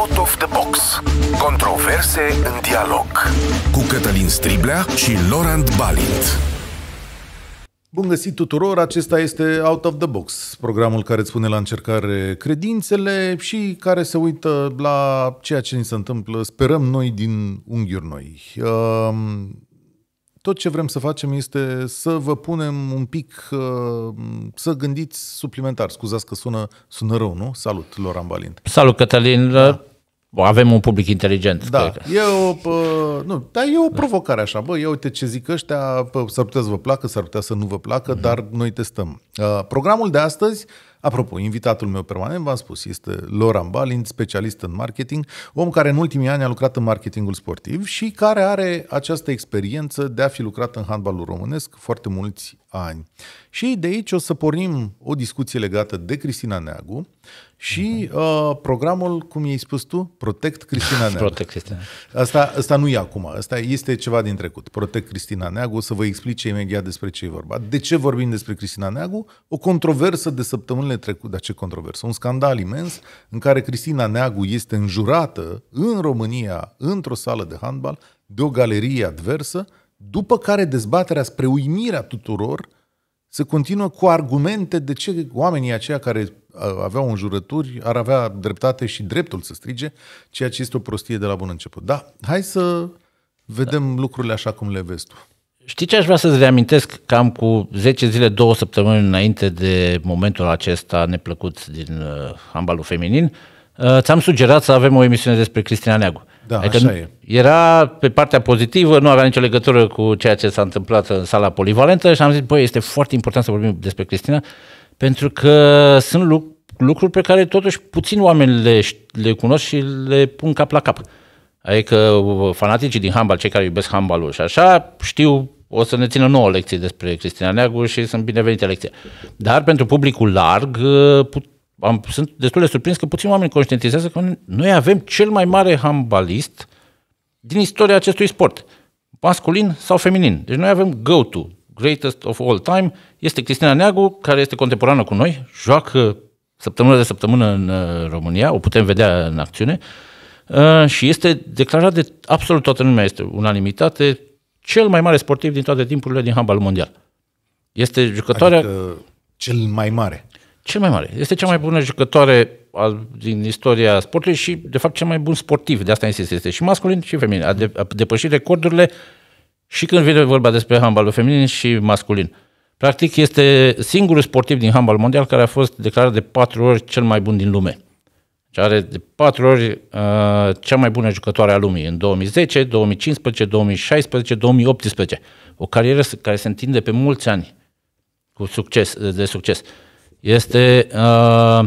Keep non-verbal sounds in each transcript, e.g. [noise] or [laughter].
Out of the Box. Controverse în dialog. Cu Cătălin Striblea și Laurent Balint. Bun găsit tuturor, acesta este Out of the Box, programul care îți pune la încercare credințele și care se uită la ceea ce ni se întâmplă, sperăm noi, din unghiuri noi. Ehm, tot ce vrem să facem este să vă punem un pic, uh, să gândiți suplimentar. Scuzați că sună, sună rău, nu? Salut, Loran Balint. Salut, Cătălin. Da. Avem un public inteligent. Da, e o, pă, nu, dar e o provocare așa. Bă, ia uite ce zic ăștia, bă, s-ar putea să vă placă, s-ar putea să nu vă placă, mm-hmm. dar noi testăm. Uh, programul de astăzi uh, Apropo, invitatul meu permanent, v-am spus, este Loran Balint, specialist în marketing, om care în ultimii ani a lucrat în marketingul sportiv și care are această experiență de a fi lucrat în handbalul românesc foarte mulți ani. Și de aici o să pornim o discuție legată de Cristina Neagu și uh-huh. uh, programul, cum i-ai spus tu, Protect Cristina Neagu. [laughs] Protect Cristina. Asta, asta nu e acum, asta este ceva din trecut. Protect Cristina Neagu, o să vă explice imediat despre ce e vorba. De ce vorbim despre Cristina Neagu? O controversă de săptămâni trecute, dar ce controversă, un scandal imens în care Cristina Neagu este înjurată în România, într-o sală de handbal, de o galerie adversă, după care dezbaterea spre uimirea tuturor se continuă cu argumente de ce oamenii aceia care uh, aveau înjurături ar avea dreptate și dreptul să strige, ceea ce este o prostie de la bun început. Da, hai să vedem da. lucrurile așa cum le vezi tu. Știi ce aș vrea să-ți reamintesc cam cu 10 zile, 2 săptămâni înainte de momentul acesta neplăcut din uh, handbalul feminin? Uh, ți-am sugerat să avem o emisiune despre Cristina Neagu. Da, adică așa e. Era pe partea pozitivă, nu avea nicio legătură cu ceea ce s-a întâmplat în sala polivalentă și am zis, băi, este foarte important să vorbim despre Cristina, pentru că sunt lucruri pe care totuși puțin oameni le, le cunosc și le pun cap la cap. Adică uh, fanaticii din handbal, cei care iubesc handbalul și așa, știu, o să ne țină nouă lecții despre Cristina Neagu și sunt binevenite lecții. Dar pentru publicul larg, uh, put, am, sunt destul de surprins că puțini oameni conștientizează că noi avem cel mai mare handbalist din istoria acestui sport, masculin sau feminin. Deci noi avem go-to, greatest of all time, este Cristina Neagu, care este contemporană cu noi, joacă săptămână de săptămână în uh, România, o putem vedea în acțiune, uh, Uh, și este declarat de absolut toată lumea, este unanimitate, cel mai mare sportiv din toate timpurile din handbal mondial. Este jucătoarea... Adică cel mai mare. Cel mai mare. Este cea mai bună jucătoare din istoria sportului și, de fapt, cel mai bun sportiv. De asta insist. Este și masculin și feminin. A, de, a depășit recordurile și când vine vorba despre handbalul feminin și masculin. Practic, este singurul sportiv din handbal mondial care a fost declarat de patru ori cel mai bun din lume și are de patru ori uh, cea mai bună jucătoare a lumii în 2010, 2015, 2016, 2018. O carieră care se întinde pe mulți ani cu succes, de succes. Este uh,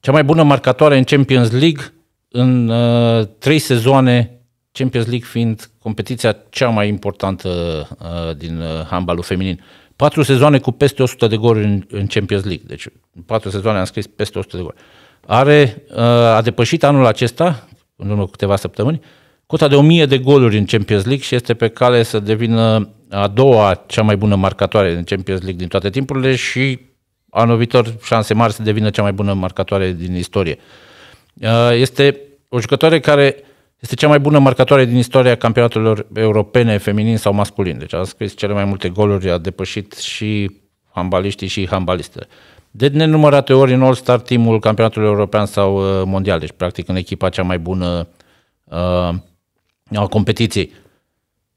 cea mai bună marcatoare în Champions League în uh, trei sezoane, Champions League fiind competiția cea mai importantă uh, din uh, handbalul feminin. Patru sezoane cu peste 100 de goluri în, în Champions League. Deci, în patru sezoane am scris peste 100 de goluri. Uh, are, uh, a depășit anul acesta, în urmă câteva săptămâni, cota de 1000 de goluri în Champions League și este pe cale să devină a doua cea mai bună marcatoare în Champions League din toate timpurile și anul viitor șanse mari să devină cea mai bună marcatoare din istorie. Uh, este o jucătoare care este cea mai bună marcatoare din istoria campionatelor europene, feminin sau masculin. Deci a scris cele mai multe goluri, a depășit și hambaliștii și hambalistele de nenumărate ori în All-Star Team-ul campionatului european sau uh, mondial, deci practic în echipa cea mai bună uh, a competiției.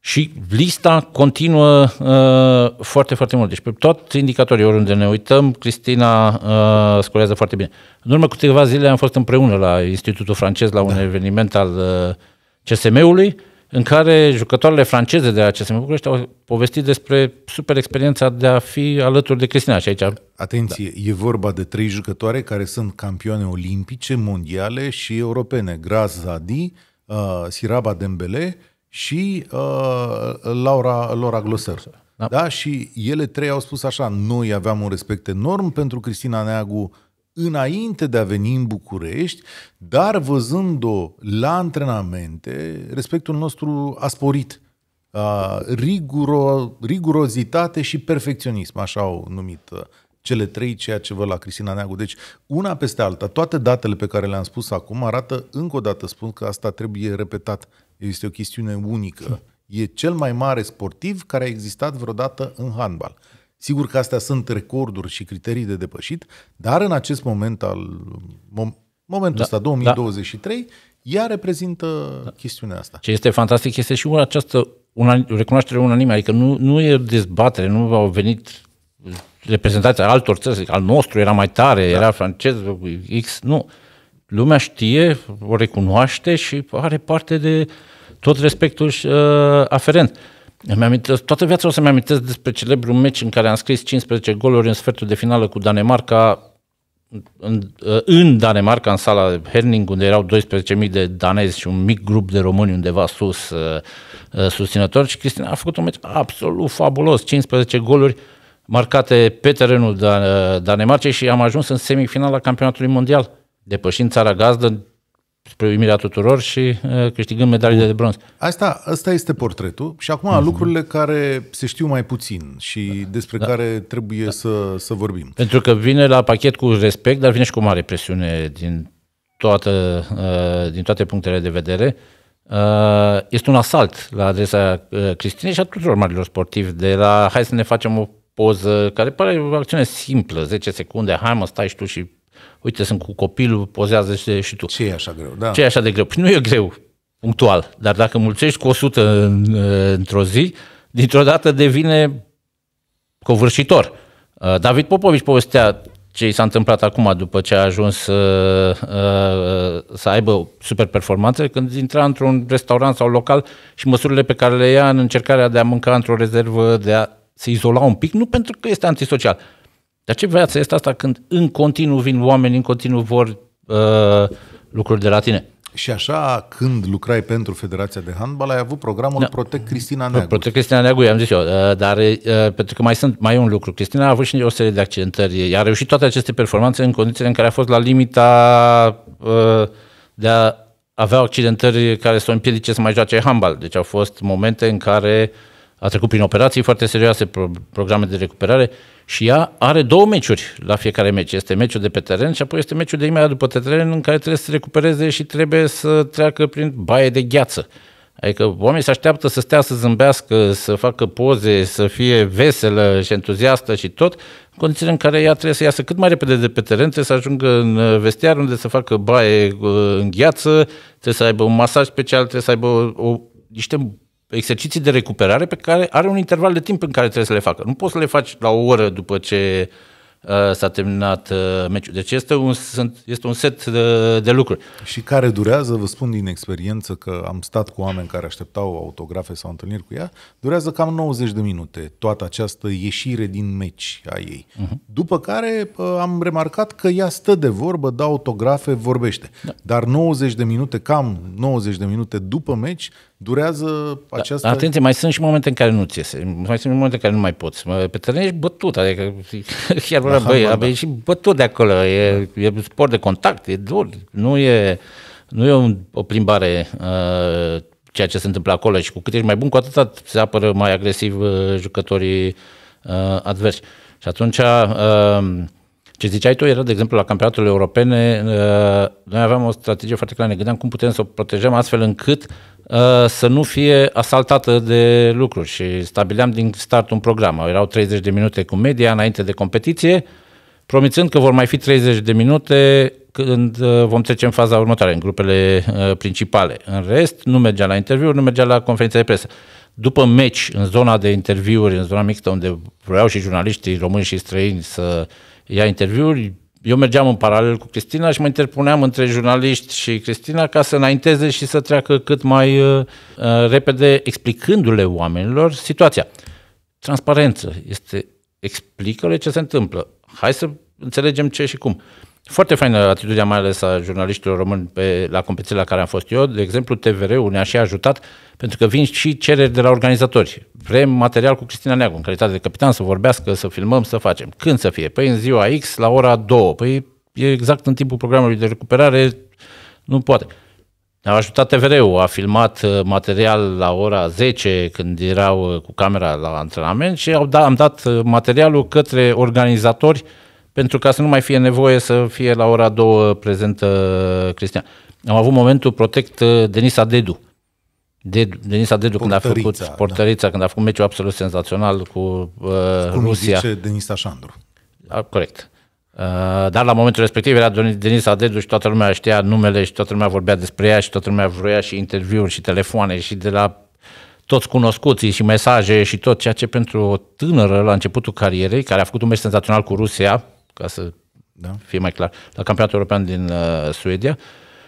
Și lista continuă uh, foarte, foarte mult. Deci pe toți indicatorii, oriunde ne uităm, Cristina uh, scolează foarte bine. În urmă cu câteva zile am fost împreună la Institutul Francez la un da. eveniment al uh, CSM-ului în care jucătoarele franceze de la CSM București au povestit despre super experiența de a fi alături de Cristina și aici. Atenție, da. e vorba de trei jucătoare care sunt campioane olimpice, mondiale și europene. Graz Zadi, uh, Siraba Dembele și uh, Laura, Laura Gloser. Da. da? Și ele trei au spus așa, noi aveam un respect enorm pentru Cristina Neagu, înainte de a veni în București, dar văzând-o la antrenamente, respectul nostru a sporit. Uh, riguro, rigurozitate și perfecționism, așa au numit uh, cele trei, ceea ce văd la Cristina Neagu. Deci, una peste alta, toate datele pe care le-am spus acum arată, încă o dată spun că asta trebuie repetat. Este o chestiune unică. E cel mai mare sportiv care a existat vreodată în handbal. Sigur că astea sunt recorduri și criterii de depășit, dar în acest moment al mom, momentul da, ăsta, 2023, da. ea reprezintă da. chestiunea asta. Ce este fantastic este și această una, recunoaștere unanimă, adică nu, nu e dezbatere, nu au venit reprezentația altor țări, al nostru era mai tare, da. era francez, X, nu. Lumea știe, o recunoaște și are parte de tot respectul uh, aferent. Îmi amintesc, toată viața o să-mi amintesc despre celebrul meci în care am scris 15 goluri în sfertul de finală cu Danemarca în, în Danemarca, în sala Herning, unde erau 12.000 de danezi și un mic grup de români undeva sus uh, uh, susținători și Cristina a făcut un meci absolut fabulos, 15 goluri marcate pe terenul da, uh, Danemarcei și am ajuns în semifinala campionatului mondial, depășind țara gazdă spre uimirea tuturor și câștigând medalile de bronz. Asta, asta este portretul și acum mm-hmm. lucrurile care se știu mai puțin și despre da. care trebuie da. să, să vorbim. Pentru că vine la pachet cu respect, dar vine și cu mare presiune din, toată, din toate punctele de vedere. Este un asalt la adresa Cristinei și a tuturor marilor sportivi, de la hai să ne facem o poză care pare o acțiune simplă, 10 secunde, hai mă stai și tu și uite, sunt cu copilul, pozează și tu. Ce e așa greu? Da. Ce e așa de greu? Păi nu e greu, punctual, dar dacă mulțești cu 100 în, într-o zi, dintr-o dată devine covârșitor. Uh, David Popovici povestea ce i s-a întâmplat acum după ce a ajuns uh, uh, să aibă super performanțe, când intra într-un restaurant sau local și măsurile pe care le ia în încercarea de a mânca într-o rezervă, de a se izola un pic, nu pentru că este antisocial, dar ce viață este asta când în continuu vin oameni, în continuu vor uh, lucruri de la tine? Și așa, când lucrai pentru Federația de Handbal, ai avut programul da. Protect Cristina Neagu. Protect Cristina Neagu, am zis eu, uh, dar uh, pentru că mai sunt mai e un lucru. Cristina a avut și o serie de accidentări. A reușit toate aceste performanțe în condițiile în care a fost la limita uh, de a avea accidentări care să o împiedice să mai joace handbal. Deci au fost momente în care a trecut prin operații foarte serioase, programe de recuperare și ea are două meciuri la fiecare meci. Este meciul de pe teren și apoi este meciul de imediat după teren în care trebuie să se recupereze și trebuie să treacă prin baie de gheață. Adică oamenii se așteaptă să stea să zâmbească, să facă poze, să fie veselă și entuziastă și tot, în condițiile în care ea trebuie să iasă cât mai repede de pe teren, trebuie să ajungă în uh, vestiar unde să facă baie uh, în gheață, trebuie să aibă un masaj special, trebuie să aibă o, o, niște exerciții de recuperare pe care are un interval de timp în care trebuie să le facă. Nu poți să le faci la o oră după ce uh, s-a terminat uh, meciul. Deci este un, sunt, este un set de, de lucruri. Și care durează, vă spun din experiență că am stat cu oameni care așteptau autografe sau întâlniri cu ea, durează cam 90 de minute toată această ieșire din meci a ei. Uh-huh. După care uh, am remarcat că ea stă de vorbă, dă autografe, vorbește. Da. Dar 90 de minute, cam 90 de minute după meci, durează da, această... Da, atenție, mai sunt și momente în care nu ți iese, mai sunt și momente în care nu mai poți. Pe teren ești bătut, adică [laughs] chiar vreau, da, băi, da, bă. ești bătut de acolo, e, e sport de contact, e dur, nu e, nu e un, o plimbare uh, ceea ce se întâmplă acolo și cu cât ești mai bun, cu atât se apără mai agresiv uh, jucătorii uh, adversi. Și atunci... Uh, ce ziceai tu era, de exemplu, la campionatele europene, uh, noi aveam o strategie foarte clară, ne gândeam cum putem să o protejăm astfel încât uh, să nu fie asaltată de lucruri și stabileam din start un program. Erau 30 de minute cu media înainte de competiție, promițând că vor mai fi 30 de minute când uh, vom trece în faza următoare, în grupele principale. În rest, nu mergea la interviuri, nu mergea la conferințe de presă. După meci, în zona de interviuri, în zona mixtă, unde vreau și jurnaliștii români și străini să uh, ia interviuri. Eu mergeam în paralel cu Cristina și mă interpuneam între jurnaliști și Cristina ca să înainteze și să treacă cât mai uh, uh repede explicându-le oamenilor situația. Transparență este explică-le ce se întâmplă. Hai să înțelegem ce și cum. Uh, foarte faină atitudinea mai ales a jurnaliștilor români pe, la competiția la care am fost eu. De exemplu, TVR-ul ne-a și ajutat pentru că vin și cereri de la organizatori. Vrem material cu Cristina Neagu în calitate de capitan să vorbească, să filmăm, să facem. Când să fie? Păi în ziua X, la ora 2. Păi e exact în timpul programului de recuperare, nu poate. Ne-a ajutat TVR-ul, a filmat uh, material la ora 10 când erau uh, cu camera la antrenament și au dat, am dat uh, materialul către organizatori uh, pentru ca să nu mai fie nevoie să fie la ora două prezentă Cristian. Am avut momentul protect uh, Denisa Dedu. Dedu Denisa Dedu portărița, când a făcut portărița, da. când a făcut meciul absolut senzațional cu uh, Cum Rusia. Cum zice Denisa Șandru. A, corect. Uh, dar la momentul respectiv era Denisa Dedu și toată lumea știa numele și toată lumea vorbea despre ea și toată lumea vroia și interviuri și telefoane și de la toți cunoscuții și mesaje și tot ceea ce pentru o tânără la începutul carierei, care a făcut un meci senzațional cu Rusia, ca să da. fie mai clar, la campionatul european din uh, Suedia.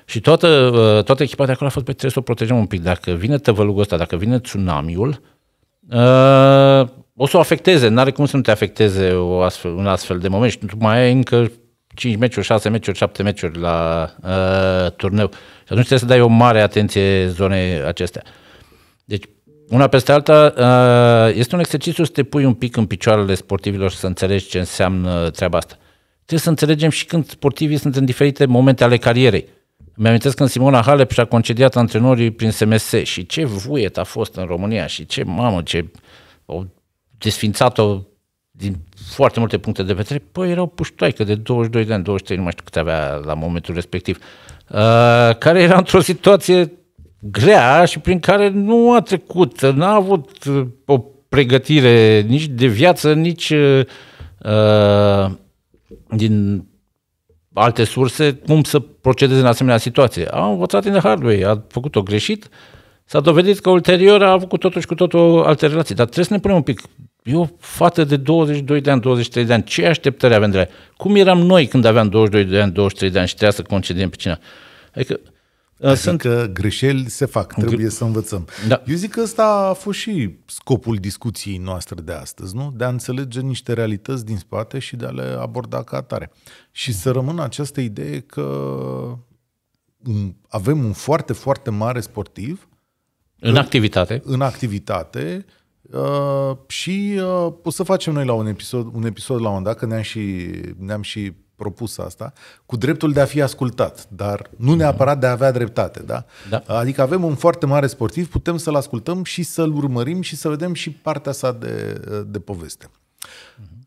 Și toată, uh, toată echipa de acolo a fost, pe trebuie să o protejăm un pic. Dacă vine tăvălugul ăsta, dacă vine tsunamiul, uh, o să o afecteze. N-are cum să nu te afecteze o astfel, un astfel de moment. Și tu mai ai încă 5 meciuri, 6 meciuri, 7 meciuri la uh, turneu. Și atunci trebuie să dai o mare atenție zonei acestea. Deci una peste alta, uh, este un exercițiu să te pui un pic în picioarele sportivilor și să înțelegi ce înseamnă treaba asta. Trebuie să înțelegem și când sportivii sunt în diferite momente ale carierei. Mi-am amintesc când Simona Halep și-a concediat antrenorii prin SMS și ce vuiet a fost în România și ce, mamă, ce au desfințat-o din foarte multe puncte de vedere. Păi erau puștoaică de 22 de ani, 23, nu mai știu cât avea la momentul respectiv, uh, care era într-o situație grea și prin care nu a trecut, n-a avut uh, o pregătire nici de viață, nici uh, uh, din alte surse cum să procedeze în asemenea situație. A învățat în hardware, a făcut-o greșit, s-a dovedit că ulterior a avut cu totul și cu totul alte relații. Dar trebuie să ne punem un pic. Eu fată de 22 de ani, 23 de ani, ce așteptări avem de la Cum eram noi când aveam 22 de ani, 23 de ani și trebuia să concediem pe cineva? Adică Adică adică sunt... că greșeli se fac, trebuie să învățăm. Da. Eu zic că ăsta a fost și scopul discuției noastre de astăzi, nu? De a înțelege niște realități din spate și de a le aborda ca atare. Și să rămână această idee că avem un foarte, foarte mare sportiv în, în activitate. În activitate. Uh, și uh, o să facem noi la un episod, un episod la un dat, că ne-am și, ne-am și propus asta, cu dreptul de a fi ascultat, dar nu neapărat de a avea dreptate. Da? Da. Adică avem un foarte mare sportiv, putem să-l ascultăm și să-l urmărim și să vedem și partea sa de, de poveste.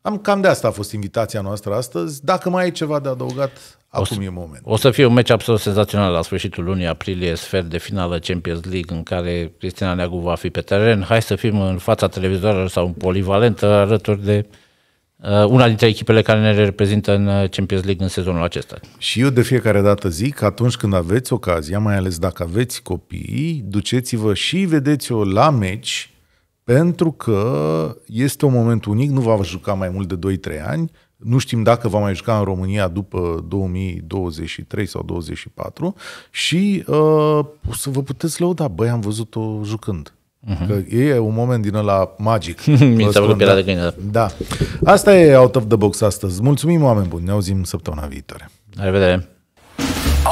Am cam de asta a fost invitația noastră astăzi. Dacă mai ai ceva de adăugat, o acum să, e moment. O să fie un meci absolut senzațional la sfârșitul lunii aprilie, sfert de finală Champions League, în care Cristina Neagu va fi pe teren. Hai să fim în fața televizorului sau în polivalentă alături de Uh, una dintre echipele care ne reprezintă în uh, Champions League în sezonul acesta. Și eu de fiecare dată zic că atunci când aveți ocazia, mai ales dacă aveți copii, duceți-vă și vedeți-o la meci, pentru că este un moment unic, nu va juca mai mult de 2-3 ani, nu știm dacă va mai juca în România după 2023 sau 2024 și uh, să vă puteți lăuda, băi, am văzut-o jucând. Mhm. Că e un moment din ăla magic. [laughs] Mi s-a făcut da. de câine. Da. da. Asta e Out of the Box astăzi. Mulțumim, oameni buni. Ne auzim săptămâna viitoare. La revedere.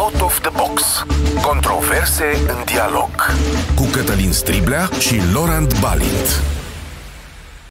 Out of the Box. Controverse în dialog. Cu Cătălin Striblea și Laurent Balint.